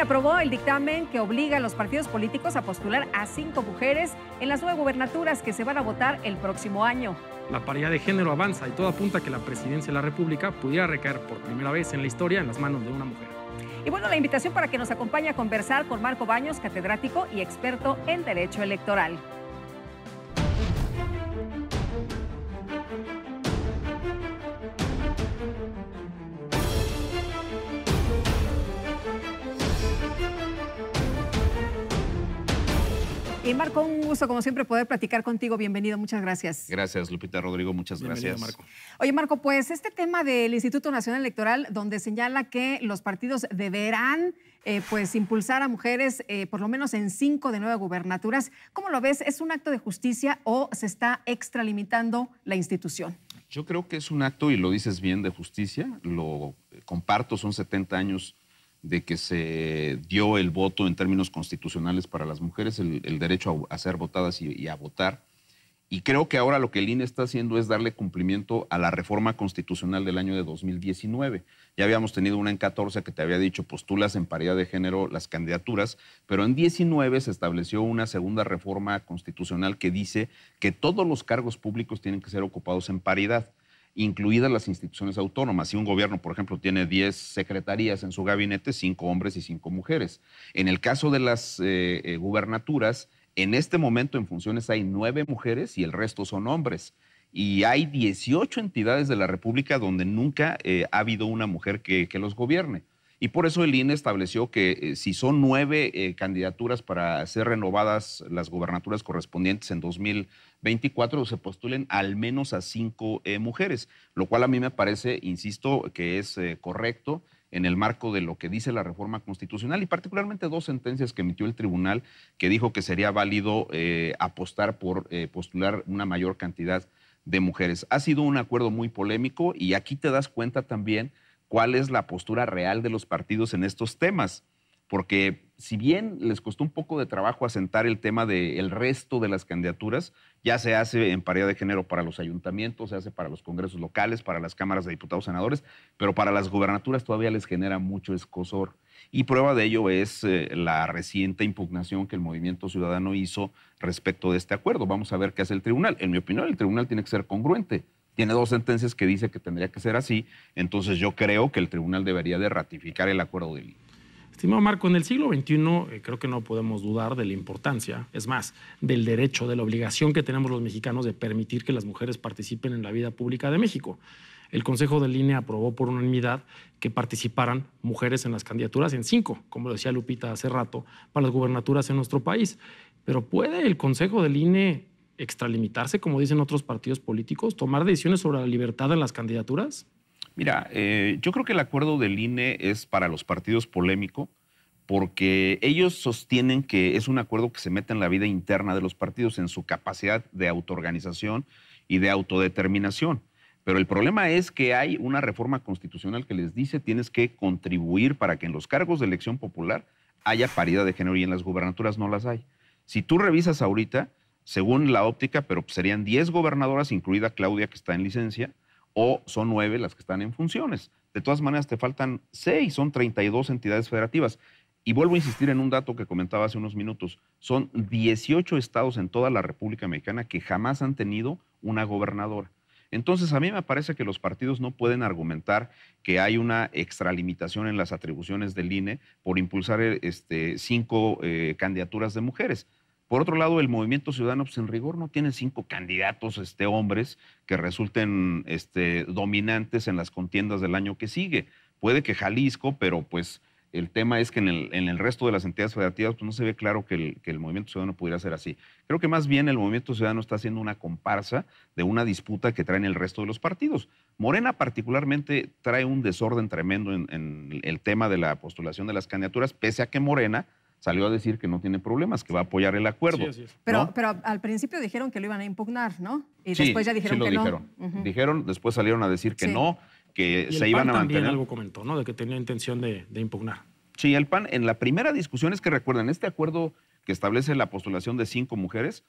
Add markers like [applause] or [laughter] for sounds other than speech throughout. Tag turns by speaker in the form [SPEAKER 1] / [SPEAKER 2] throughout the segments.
[SPEAKER 1] aprobó el dictamen que obliga a los partidos políticos a postular a cinco mujeres en las nueve gubernaturas que se van a votar el próximo año.
[SPEAKER 2] La paridad de género avanza y todo apunta a que la presidencia de la República pudiera recaer por primera vez en la historia en las manos de una mujer.
[SPEAKER 1] Y bueno, la invitación para que nos acompañe a conversar con Marco Baños, catedrático y experto en Derecho Electoral. Marco, un gusto como siempre poder platicar contigo. Bienvenido, muchas gracias.
[SPEAKER 3] Gracias, Lupita Rodrigo, muchas Bienvenido, gracias. Marco.
[SPEAKER 1] Oye, Marco, pues este tema del Instituto Nacional Electoral, donde señala que los partidos deberán eh, pues impulsar a mujeres eh, por lo menos en cinco de nueve gubernaturas, ¿cómo lo ves? ¿Es un acto de justicia o se está extralimitando la institución?
[SPEAKER 3] Yo creo que es un acto, y lo dices bien, de justicia. Lo eh, comparto, son 70 años de que se dio el voto en términos constitucionales para las mujeres, el, derecho a, ser votadas y, a votar. Y creo que ahora lo que el INE está haciendo es darle cumplimiento a la reforma constitucional del año de 2019. Ya habíamos tenido una en 14 que te había dicho postulas en paridad de género las candidaturas, pero en 19 se estableció una segunda reforma constitucional que dice que todos los cargos públicos tienen que ser ocupados en paridad incluidas las instituciones autónomas. Si un gobierno, por ejemplo, tiene 10 secretarías en su gabinete, 5 hombres y 5 mujeres. En el caso de las eh, eh, gubernaturas, en este momento en funciones hay 9 mujeres y el resto son hombres. Y hay 18 entidades de la República donde nunca eh, ha habido una mujer que los gobierne. Y por eso el INE estableció que eh, si son nueve eh, candidaturas para ser renovadas las gobernaturas correspondientes en 2024, se postulen al menos a cinco eh, mujeres, lo cual a mí me parece, insisto, que es correcto en el marco de lo que dice la reforma constitucional y particularmente dos sentencias que emitió el tribunal que dijo que sería válido apostar por postular una mayor cantidad de mujeres. Ha sido un acuerdo muy polémico y aquí te das cuenta también cuál es la postura real de los partidos en estos temas. Porque si bien les costó un poco de trabajo asentar el tema del resto de las candidaturas, ya se hace en paridad de género para los ayuntamientos, se hace para los congresos locales, para las cámaras de diputados, senadores, pero para las gobernaturas todavía les genera mucho escosor. Y prueba de ello es eh, la reciente impugnación que el Movimiento Ciudadano hizo respecto de este acuerdo. Vamos a ver qué hace el tribunal. En mi opinión, el tribunal tiene que ser congruente tiene dos sentencias que dice que tendría que ser así, entonces yo creo que el tribunal debería de ratificar el acuerdo de
[SPEAKER 2] Estimado Marco, en el siglo XXI eh, creo que no podemos dudar de la importancia, es más, del derecho, de la obligación que tenemos los mexicanos de permitir que las mujeres participen en la vida pública de México. El Consejo de INE aprobó por unanimidad que participaran mujeres en las candidaturas en cinco, como decía Lupita hace rato, para las gubernaturas en nuestro país. Pero ¿puede el Consejo del INE extralimitarse, como dicen otros partidos políticos, tomar decisiones sobre la libertad en las candidaturas?
[SPEAKER 3] Mira, eh, yo creo que el acuerdo del INE es para los partidos polémico porque ellos sostienen que es un acuerdo que se mete en la vida interna de los partidos, en su capacidad de autoorganización y de autodeterminación. Pero el problema es que hay una reforma constitucional que les dice tienes que contribuir para que en los cargos de elección popular haya paridad de género y en las gubernaturas no las hay. Si tú revisas ahorita, según la óptica, pero pues, serían 10 gobernadoras, incluida Claudia, que está en licencia, o son 9 las que están en funciones. De todas maneras, te faltan 6, son 32 entidades federativas. Y vuelvo a insistir en un dato que comentaba hace unos minutos. Son 18 estados en toda la República Mexicana que jamás han tenido una gobernadora. Entonces, a mí me parece que los partidos no pueden argumentar que hay una extralimitación en las atribuciones del INE por impulsar este, cinco eh, candidaturas de mujeres. Por otro lado, el Movimiento Ciudadano, pues en rigor no tiene cinco candidatos este, hombres que resulten este, dominantes en las contiendas del año que sigue. Puede que Jalisco, pero pues el tema es que en el, resto de las entidades federativas pues, no se ve claro que el, Movimiento Ciudadano pudiera ser así. Creo que más bien el Movimiento Ciudadano está haciendo una comparsa de una disputa que traen el resto de los partidos. Morena particularmente trae un desorden tremendo en el tema de la postulación de las candidaturas, pese a que Morena salió a decir que no tiene problemas, que va a apoyar el acuerdo. Pero,
[SPEAKER 1] al principio dijeron que lo iban a impugnar, ¿no? Y después ya dijeron que no.
[SPEAKER 3] Dijeron, después salieron a decir que no, que se iban a mantener. También algo
[SPEAKER 2] comentó, ¿no? De que tenía intención de, de impugnar.
[SPEAKER 3] Sí, el PAN, en la primera discusión es que recuerden, este acuerdo que establece la postulación de cinco mujeres,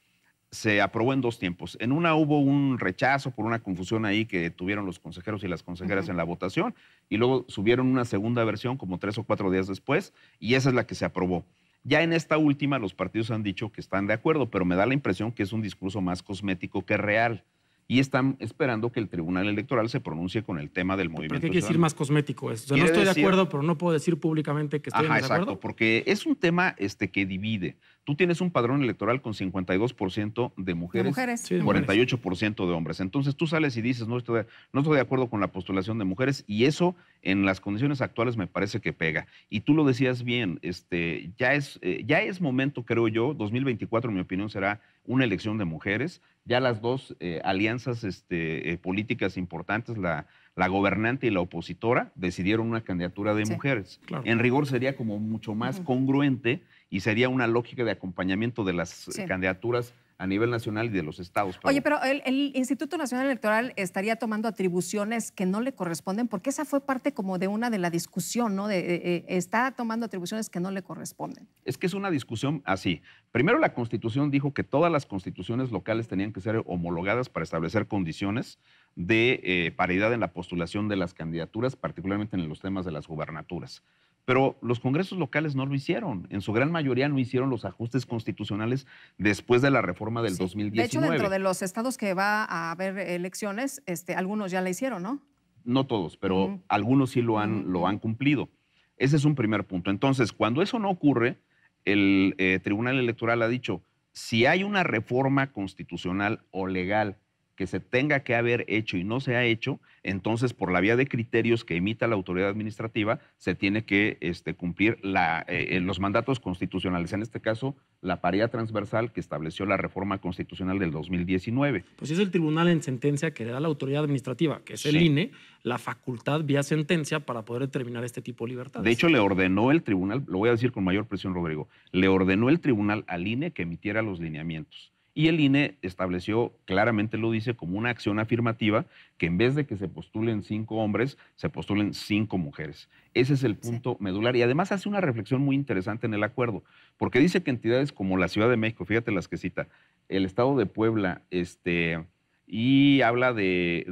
[SPEAKER 3] se aprobó en dos tiempos. En una hubo un rechazo por una confusión ahí que tuvieron los consejeros y las consejeras en la votación y luego subieron una segunda versión como tres o cuatro días después y esa es la que se aprobó. Ya en esta última los partidos han dicho que están de acuerdo, pero me da la impresión que es un discurso más cosmético que real y están esperando que el Tribunal Electoral se pronuncie con el tema del movimiento. ¿Qué quiere decir más cosmético no estoy de acuerdo,
[SPEAKER 2] pero no puedo decir públicamente que estoy de acuerdo. Exacto,
[SPEAKER 3] porque es un tema este, que divide tú tienes un padrón electoral con 52% de mujeres, 48% de hombres. Entonces tú sales y dices, no estoy, de, no estoy de acuerdo con la postulación de mujeres y eso en las condiciones actuales me parece que pega. Y tú lo decías bien, este, ya, es, eh, ya es momento, creo yo, 2024 en mi opinión será una elección de mujeres, ya las dos eh, alianzas este, eh, políticas importantes, la, gobernante y la opositora decidieron una candidatura de mujeres. En rigor sería como mucho más congruente y sería una lógica de acompañamiento de las eh, candidaturas a nivel nacional y de los estados. Oye,
[SPEAKER 1] pero el, Instituto Nacional Electoral estaría tomando atribuciones que no le corresponden, porque esa fue parte como de una de la discusión, ¿no? Eh, eh, está tomando atribuciones que no le corresponden.
[SPEAKER 3] Es que es una discusión así. Primero la Constitución dijo que todas las constituciones locales tenían que ser homologadas para establecer condiciones de paridad en la postulación de las candidaturas, particularmente en los temas de las gubernaturas pero los congresos locales no lo hicieron. En su gran mayoría no hicieron los ajustes constitucionales después de la reforma del 2019. De hecho, dentro de
[SPEAKER 1] los estados que va a haber elecciones, este, algunos ya la hicieron, ¿no?
[SPEAKER 3] No todos, pero algunos sí lo han, lo han cumplido. Ese es un primer punto. Entonces, cuando eso no ocurre, el eh, Tribunal Electoral ha dicho, si hay una reforma constitucional o legal que se tenga que haber hecho y no se ha hecho, entonces por la vía de criterios que emita la autoridad administrativa se tiene que este, cumplir eh, eh, los mandatos constitucionales, en este caso la paridad transversal que estableció la reforma constitucional del 2019. Pues es el tribunal en sentencia que le da a la autoridad administrativa, que es el INE, la facultad vía sentencia
[SPEAKER 2] para poder determinar este tipo de libertades. De hecho,
[SPEAKER 3] le ordenó el tribunal, lo voy a decir con mayor presión, Rodrigo, le ordenó el tribunal al INE que emitiera los lineamientos. Y el INE estableció, claramente lo dice, como una acción afirmativa que en vez de que se postulen cinco hombres, se postulen cinco mujeres. Ese es el punto medular. Y además hace una reflexión muy interesante en el acuerdo, porque dice que entidades como la Ciudad de México, fíjate las que cita, el Estado de Puebla, este, y habla de,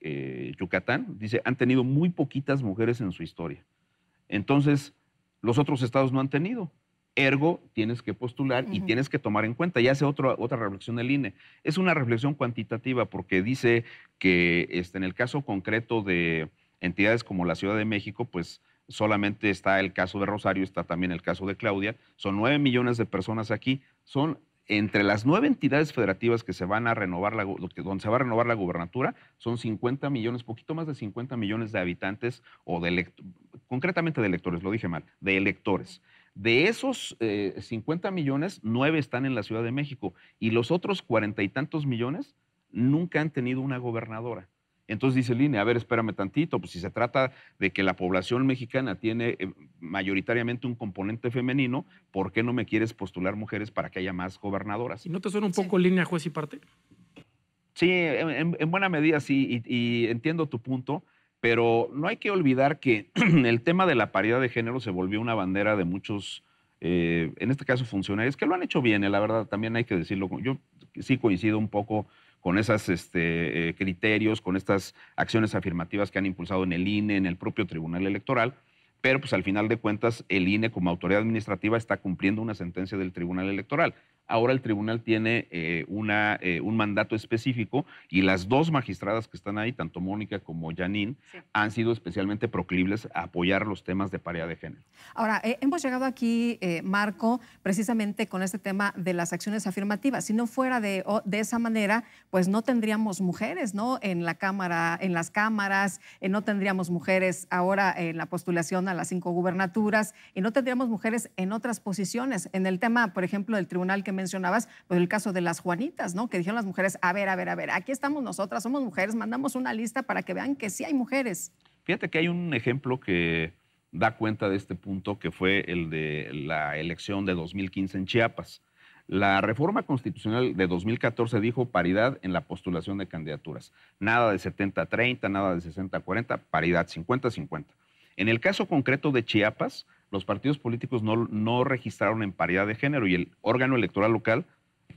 [SPEAKER 3] eh, Yucatán, dice, han tenido muy poquitas mujeres en su historia. Entonces, los otros estados no han tenido. Ergo, tienes que postular y tienes que tomar en cuenta. Y hace otra reflexión del INE. Es una reflexión cuantitativa porque dice que este, en el caso concreto de entidades como la Ciudad de México, pues solamente está el caso de Rosario, está también el caso de Claudia. Son nueve millones de personas aquí. Son entre las nueve entidades federativas que se van a renovar, la, donde se va a renovar la gubernatura, son 50 millones, poquito más de 50 millones de habitantes o de concretamente de electores, lo dije mal, de electores. De esos 50 eh, millones, nueve están en la Ciudad de México y los otros cuarenta y tantos millones nunca han tenido una gobernadora. Entonces dice Línea, a ver, espérame tantito, pues si se trata de que la población mexicana tiene eh, mayoritariamente un componente femenino, ¿por qué no me quieres postular mujeres para que haya más gobernadoras? ¿Y no te suena un poco línea juez y parte? Sí, en, buena medida sí, y, y, entiendo tu punto pero no hay que olvidar que [clears throat] el tema de la paridad de género se volvió una bandera de muchos, eh, en este caso funcionarios, que lo han hecho bien, eh, la verdad, también hay que decirlo. Yo sí coincido un poco con esos este, eh, criterios, con estas acciones afirmativas que han impulsado en el INE, en el propio Tribunal Electoral, pero pues al final de cuentas el INE como autoridad administrativa está cumpliendo una sentencia del Tribunal Electoral. Ahora el tribunal tiene eh, una, eh, un mandato específico y las dos magistradas que están ahí, tanto Mónica como Janine, han sido especialmente proclibles a apoyar los temas de paridad de género.
[SPEAKER 1] Ahora, eh, hemos llegado aquí, Marco, precisamente con este tema de las acciones afirmativas. Si no fuera de, de esa manera, pues no tendríamos mujeres, ¿no? En la cámara, en las cámaras, no tendríamos mujeres ahora en la postulación a las cinco gubernaturas y no tendríamos mujeres en otras posiciones. En el tema, por ejemplo, del tribunal que mencionabas, pues, el caso de las Juanitas, ¿no? Que dijeron las mujeres, a ver, a ver, a ver, aquí estamos nosotras, somos mujeres, mandamos una lista para que vean que sí hay mujeres.
[SPEAKER 3] Fíjate que hay un ejemplo que da cuenta de este punto, que fue el de la elección de 2015 en Chiapas. La reforma constitucional de 2014 dijo paridad en la postulación de candidaturas. Nada de 70-30, nada de 60-40, paridad 50-50. En el caso concreto de Chiapas, los partidos políticos no, no registraron en paridad de género y el órgano electoral local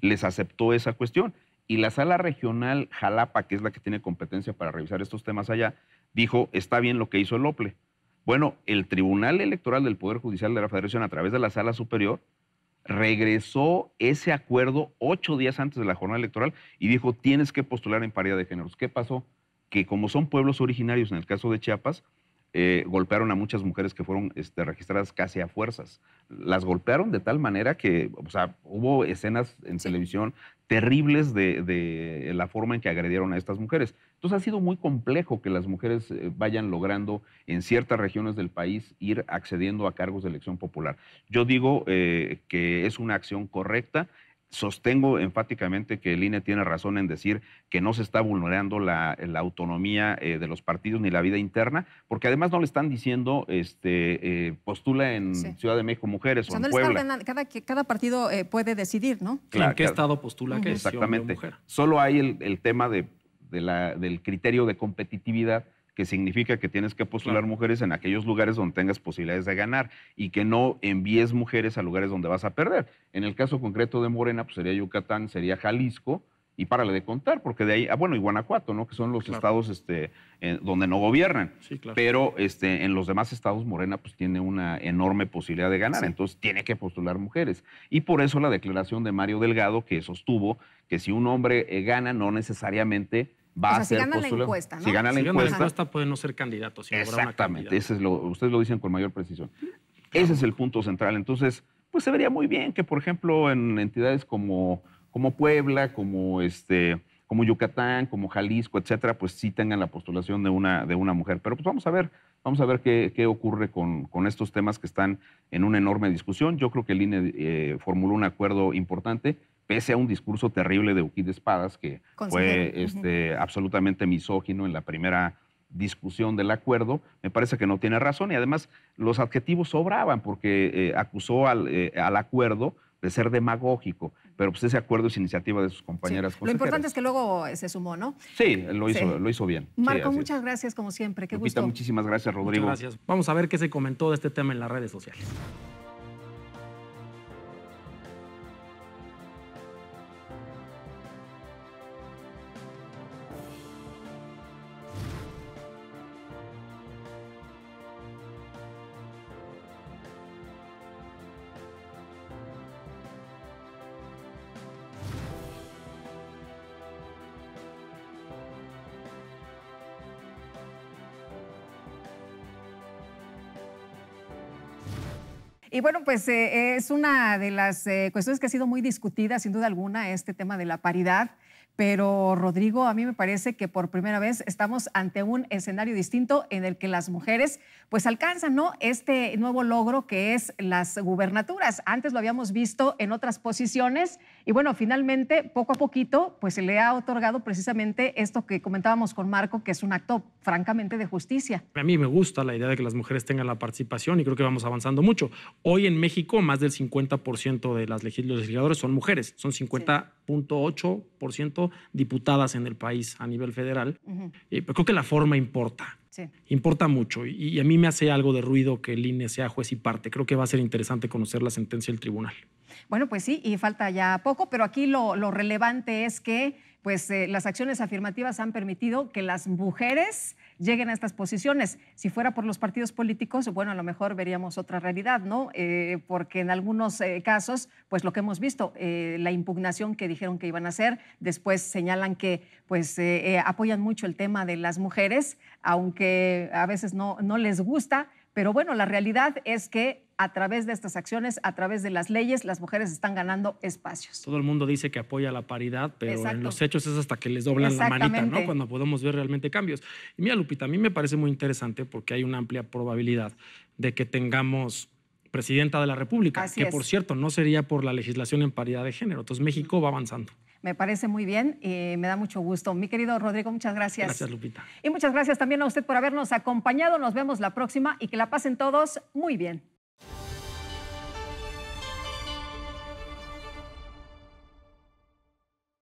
[SPEAKER 3] les aceptó esa cuestión. Y la sala regional Jalapa, que es la que tiene competencia para revisar estos temas allá, dijo, está bien lo que hizo el OPLE. Bueno, el Tribunal Electoral del Poder Judicial de la Federación, a través de la sala superior, regresó ese acuerdo ocho días antes de la jornada electoral y dijo, tienes que postular en paridad de género. ¿Qué pasó? Que como son pueblos originarios, en el caso de Chiapas, eh, golpearon a muchas mujeres que fueron este, registradas casi a fuerzas. Las golpearon de tal manera que, hubo escenas en televisión terribles de, la forma en que agredieron a estas mujeres. Entonces ha sido muy complejo que las mujeres eh, vayan logrando en ciertas regiones del país ir accediendo a cargos de elección popular. Yo digo eh, que es una acción correcta sostengo enfáticamente que el INE tiene razón en decir que no se está vulnerando la, autonomía eh, de los partidos ni la vida interna, porque además no le están diciendo este, eh, postula en Ciudad de México mujeres o, en Puebla.
[SPEAKER 1] cada, partido eh, puede decidir, ¿no? ¿En
[SPEAKER 3] qué estado postula que Exactamente. Solo hay el, tema del criterio de competitividad que significa que tienes que postular mujeres en aquellos lugares donde tengas posibilidades de ganar y que no envíes mujeres a lugares donde vas a perder. En el caso concreto de Morena, pues sería Yucatán, sería Jalisco, y párale de contar, porque de ahí, ah, bueno, y Guanajuato, ¿no? Que son los estados este, eh, donde no gobiernan. Pero este, en los demás estados Morena pues tiene una enorme posibilidad de ganar, entonces tiene que postular mujeres. Y por eso la declaración de Mario Delgado que sostuvo que si un hombre eh, gana no necesariamente o si gana la encuesta, ¿no? Si gana la encuesta, puede
[SPEAKER 2] no ser candidato. exactamente,
[SPEAKER 3] es lo, ustedes lo dicen con mayor precisión. Ese es el punto central. Entonces, pues se vería muy bien que, por ejemplo, en entidades como, como Puebla, como este como Yucatán, como Jalisco, etcétera, pues sí tengan la postulación de una, de una mujer. Pero pues vamos a ver, vamos a ver qué, ocurre con, estos temas que están en una enorme discusión. Yo creo que el INE eh, formuló un acuerdo importante pese a un discurso terrible de Uquí de Espadas, que fue este, absolutamente misógino en la primera discusión del acuerdo, me parece que no tiene razón y además los adjetivos sobraban porque eh, acusó eh, al, acuerdo de ser demagógico, pero pues ese acuerdo es iniciativa de sus compañeras. Lo importante es
[SPEAKER 1] que luego se sumó, ¿no?
[SPEAKER 3] Sí, lo hizo, Lo hizo bien. Marco,
[SPEAKER 1] muchas gracias como siempre, qué gusto.
[SPEAKER 3] Muchísimas gracias, Rodrigo. gracias.
[SPEAKER 2] Vamos a ver qué se comentó de este tema en las redes sociales.
[SPEAKER 1] Y bueno, pues eh, es una de las eh, cuestiones que ha sido muy discutida, sin duda alguna, este tema de la paridad. Pero Rodrigo, a mí me parece que por primera vez estamos ante un escenario distinto en el que las mujeres pues alcanzan ¿no? este nuevo logro que es las gubernaturas. Antes lo habíamos visto en otras posiciones y bueno, finalmente, poco a poquito, pues se le ha otorgado precisamente esto que comentábamos con Marco, que es un acto francamente de justicia.
[SPEAKER 2] A mí me gusta la idea de que las mujeres tengan la participación y creo que vamos avanzando mucho. Hoy en México, más del 50% de las legisladoras son mujeres, son 50.8% diputadas en el país a nivel federal. y eh, creo que la forma importa. Importa mucho y, a mí me hace algo de ruido que el INE sea juez y parte. Creo que va a ser interesante conocer la sentencia del tribunal.
[SPEAKER 1] Bueno, pues sí, y falta ya poco, pero aquí lo relevante es que pues eh, las acciones afirmativas han permitido que las mujeres lleguen a estas posiciones. Si fuera por los partidos políticos, bueno, a lo mejor veríamos otra realidad, ¿no? Eh, porque en algunos eh, casos, pues lo que hemos visto, la impugnación que dijeron que iban a hacer, después señalan que pues apoyan mucho el tema de las mujeres, aunque a veces no, no les gusta, pero bueno, la realidad es que a través de estas acciones, a través de las leyes, las mujeres están ganando espacios.
[SPEAKER 2] Todo el mundo dice que apoya la paridad, pero en los hechos es hasta que les doblan la manita, ¿no? Cuando podemos ver realmente cambios. Y mira, Lupita, a mí me parece muy interesante porque hay una amplia probabilidad de que tengamos presidenta de la República, que por cierto no sería por la legislación en paridad de género. Entonces México va avanzando.
[SPEAKER 1] Me parece muy bien y me da mucho gusto. Mi querido Rodrigo, muchas gracias. Gracias, Lupita. Y muchas gracias también a usted por habernos acompañado. Nos vemos la próxima y que la pasen todos muy bien.